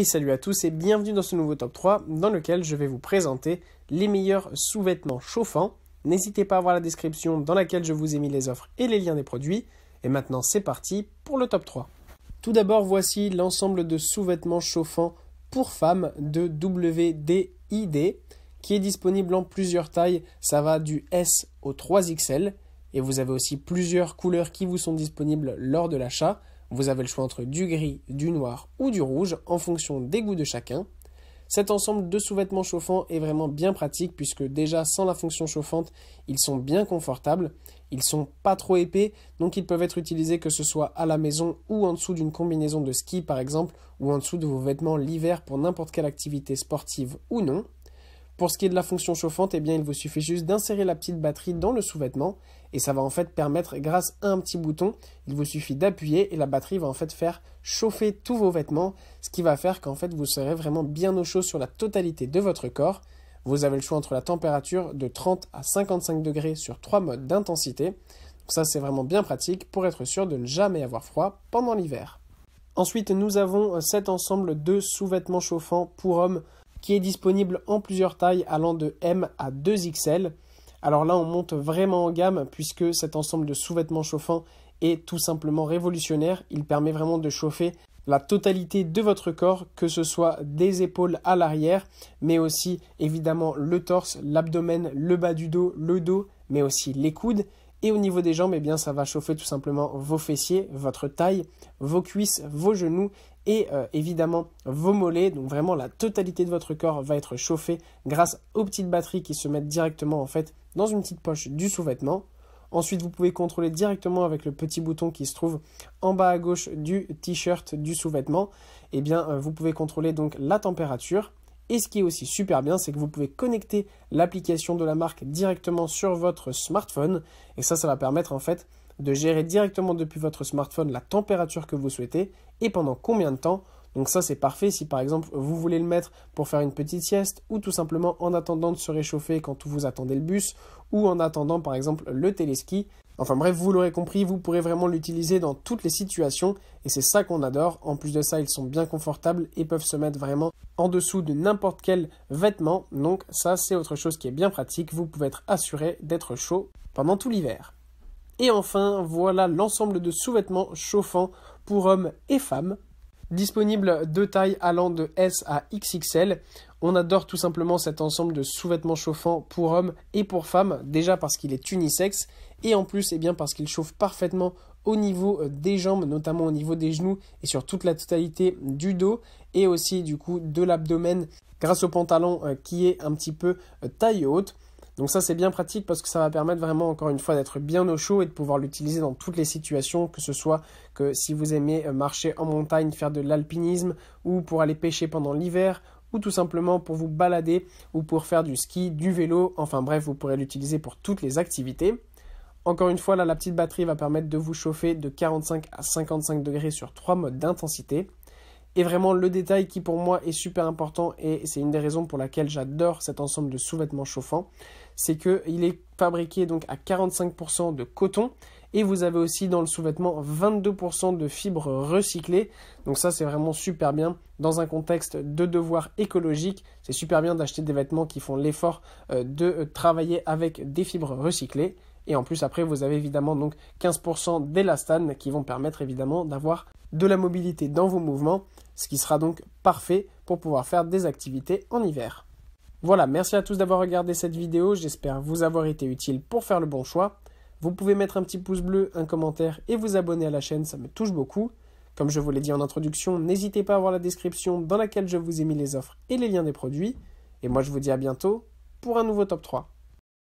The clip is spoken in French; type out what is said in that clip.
Et salut à tous et bienvenue dans ce nouveau top 3 dans lequel je vais vous présenter les meilleurs sous-vêtements chauffants. N'hésitez pas à voir la description dans laquelle je vous ai mis les offres et les liens des produits. Et maintenant c'est parti pour le top 3. Tout d'abord voici l'ensemble de sous-vêtements chauffants pour femmes de WDID qui est disponible en plusieurs tailles. Ça va du S au 3XL et vous avez aussi plusieurs couleurs qui vous sont disponibles lors de l'achat. Vous avez le choix entre du gris, du noir ou du rouge en fonction des goûts de chacun. Cet ensemble de sous-vêtements chauffants est vraiment bien pratique puisque déjà sans la fonction chauffante, ils sont bien confortables, ils sont pas trop épais, donc ils peuvent être utilisés que ce soit à la maison ou en dessous d'une combinaison de ski par exemple, ou en dessous de vos vêtements l'hiver pour n'importe quelle activité sportive ou non. Pour ce qui est de la fonction chauffante, eh bien, il vous suffit juste d'insérer la petite batterie dans le sous-vêtement et ça va en fait permettre, grâce à un petit bouton, il vous suffit d'appuyer et la batterie va en fait faire chauffer tous vos vêtements, ce qui va faire qu'en fait vous serez vraiment bien au chaud sur la totalité de votre corps. Vous avez le choix entre la température de 30 à 55 degrés sur trois modes d'intensité. Ça c'est vraiment bien pratique pour être sûr de ne jamais avoir froid pendant l'hiver. Ensuite, nous avons euh, cet ensemble de sous-vêtements chauffants pour hommes qui est disponible en plusieurs tailles allant de M à 2XL. Alors là, on monte vraiment en gamme puisque cet ensemble de sous-vêtements chauffants est tout simplement révolutionnaire. Il permet vraiment de chauffer la totalité de votre corps, que ce soit des épaules à l'arrière, mais aussi évidemment le torse, l'abdomen, le bas du dos, le dos, mais aussi les coudes. Et au niveau des jambes, eh bien, ça va chauffer tout simplement vos fessiers, votre taille, vos cuisses, vos genoux et euh, évidemment vos mollets. Donc vraiment, la totalité de votre corps va être chauffée grâce aux petites batteries qui se mettent directement en fait dans une petite poche du sous-vêtement. Ensuite, vous pouvez contrôler directement avec le petit bouton qui se trouve en bas à gauche du t-shirt du sous-vêtement. Eh bien, euh, vous pouvez contrôler donc la température, et ce qui est aussi super bien, c'est que vous pouvez connecter l'application de la marque directement sur votre smartphone. Et ça, ça va permettre en fait de gérer directement depuis votre smartphone la température que vous souhaitez et pendant combien de temps. Donc ça c'est parfait si par exemple vous voulez le mettre pour faire une petite sieste ou tout simplement en attendant de se réchauffer quand vous attendez le bus ou en attendant par exemple le téléski. Enfin bref, vous l'aurez compris, vous pourrez vraiment l'utiliser dans toutes les situations et c'est ça qu'on adore. En plus de ça, ils sont bien confortables et peuvent se mettre vraiment en dessous de n'importe quel vêtement. Donc ça, c'est autre chose qui est bien pratique. Vous pouvez être assuré d'être chaud pendant tout l'hiver. Et enfin, voilà l'ensemble de sous-vêtements chauffants pour hommes et femmes. Disponible de tailles allant de S à XXL. On adore tout simplement cet ensemble de sous-vêtements chauffants pour hommes et pour femmes, déjà parce qu'il est unisexe et en plus et eh bien, parce qu'il chauffe parfaitement au niveau euh, des jambes, notamment au niveau des genoux et sur toute la totalité du dos et aussi du coup de l'abdomen grâce au pantalon euh, qui est un petit peu euh, taille haute. Donc ça c'est bien pratique parce que ça va permettre vraiment encore une fois d'être bien au chaud et de pouvoir l'utiliser dans toutes les situations, que ce soit que si vous aimez euh, marcher en montagne, faire de l'alpinisme ou pour aller pêcher pendant l'hiver ou tout simplement pour vous balader ou pour faire du ski, du vélo, enfin bref vous pourrez l'utiliser pour toutes les activités. Encore une fois là la petite batterie va permettre de vous chauffer de 45 à 55 degrés sur trois modes d'intensité. Et vraiment le détail qui pour moi est super important et c'est une des raisons pour laquelle j'adore cet ensemble de sous-vêtements chauffants, c'est qu'il est fabriqué donc à 45% de coton et vous avez aussi dans le sous-vêtement 22% de fibres recyclées. Donc ça c'est vraiment super bien dans un contexte de devoir écologique. C'est super bien d'acheter des vêtements qui font l'effort euh, de euh, travailler avec des fibres recyclées. Et en plus, après, vous avez évidemment donc 15% d'élastan qui vont permettre évidemment d'avoir de la mobilité dans vos mouvements, ce qui sera donc parfait pour pouvoir faire des activités en hiver. Voilà, merci à tous d'avoir regardé cette vidéo, j'espère vous avoir été utile pour faire le bon choix. Vous pouvez mettre un petit pouce bleu, un commentaire et vous abonner à la chaîne, ça me touche beaucoup. Comme je vous l'ai dit en introduction, n'hésitez pas à voir la description dans laquelle je vous ai mis les offres et les liens des produits. Et moi je vous dis à bientôt pour un nouveau top 3.